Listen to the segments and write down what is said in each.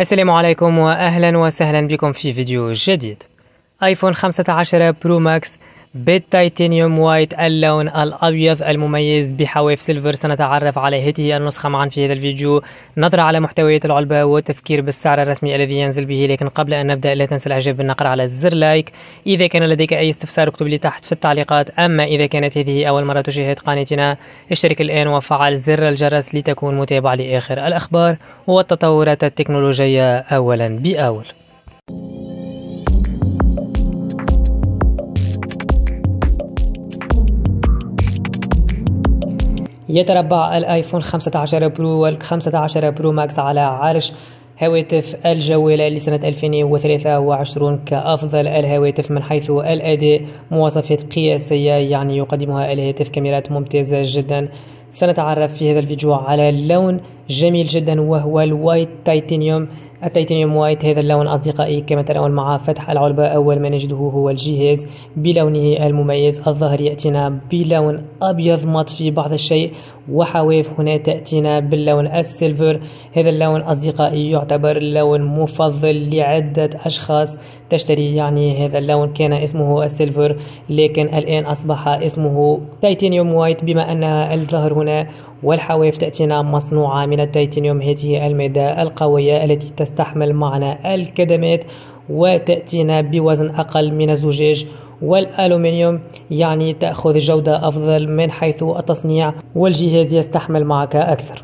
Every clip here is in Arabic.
السلام عليكم واهلا وسهلا بكم في فيديو جديد ايفون 15 برو ماكس بالتيتانيوم وايت اللون الأبيض المميز بحواف سيلفر سنتعرف على هذه النسخة معا في هذا الفيديو نظرة على محتويات العلبة والتفكير بالسعر الرسمي الذي ينزل به لكن قبل أن نبدأ لا تنسى الإعجاب بالنقر على الزر لايك إذا كان لديك أي استفسار اكتب لي تحت في التعليقات أما إذا كانت هذه أول مرة تشاهد قناتنا اشترك الآن وفعل زر الجرس لتكون متابع لآخر الأخبار والتطورات التكنولوجية أولا بأول يتربع الايفون 15 برو وال 15 برو ماكس على عرش هواتف الجوالة لسنة 2023 كأفضل الهواتف من حيث الأداء مواصفات قياسية يعني يقدمها الهاتف كاميرات ممتازة جدا سنتعرف في هذا الفيديو على لون جميل جدا وهو الوايت تيتانيوم التيتانيوم وايت هذا اللون أصدقائي كما ترون مع فتح العلبة أول ما نجده هو الجهاز بلونه المميز الظهر يأتينا بلون أبيض مط في بعض الشيء وحواف هنا تأتينا باللون السيلفر هذا اللون أصدقائي يعتبر اللون مفضل لعدة أشخاص تشتري يعني هذا اللون كان اسمه السيلفر لكن الآن أصبح اسمه تيتانيوم وايت بما أن الظهر هنا والحواف تأتينا مصنوعة من التيتانيوم هذه المادة القوية التي تستحمل معنا الكدمات وتأتينا بوزن أقل من الزجاج والألومنيوم يعني تأخذ جودة أفضل من حيث التصنيع والجهاز يستحمل معك أكثر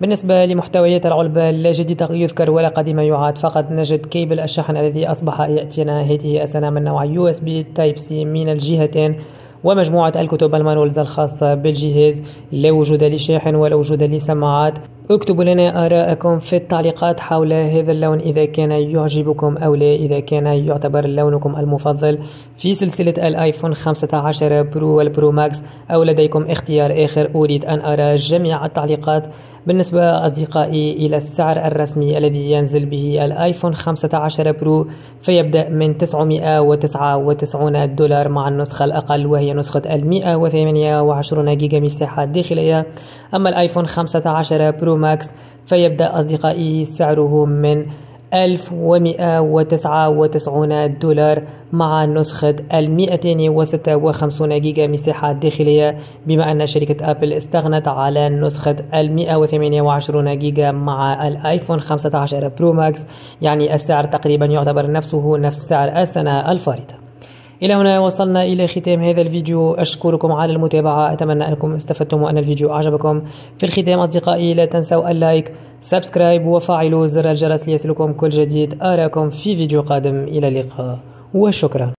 بالنسبة لمحتويات العلبة لا جديد يذكر ولا قديم يعاد فقط نجد كيبل الشحن الذي أصبح يأتينا هذه السنة من نوع USB Type C من الجهتين ومجموعة الكتب المانولز الخاصة بالجهاز لا وجود لشاحن ولا وجود لسماعات اكتبوا لنا آراءكم في التعليقات حول هذا اللون إذا كان يعجبكم أو لا إذا كان يعتبر لونكم المفضل في سلسلة الآيفون 15 برو والبرو ماكس أو لديكم اختيار آخر أريد أن أرى جميع التعليقات بالنسبة أصدقائي إلى السعر الرسمي الذي ينزل به الآيفون 15 برو فيبدأ من 999 دولار مع النسخة الأقل وهي نسخة 128 جيجا مساحة داخلية أما الآيفون 15 برو ماكس فيبدأ أصدقائي سعره من 1199 دولار مع نسخة ال 256 جيجا مساحة داخلية بما أن شركة أبل استغنت على نسخة ال 128 جيجا مع الآيفون 15 برو ماكس يعني السعر تقريبا يعتبر نفسه نفس سعر السنة الفارطة إلى هنا وصلنا إلى ختام هذا الفيديو أشكركم على المتابعة أتمنى أنكم استفدتم وأن الفيديو أعجبكم في الختام أصدقائي لا تنسوا اللايك سبسكرايب وفعلوا زر الجرس ليصلكم كل جديد أراكم في فيديو قادم إلى اللقاء وشكرا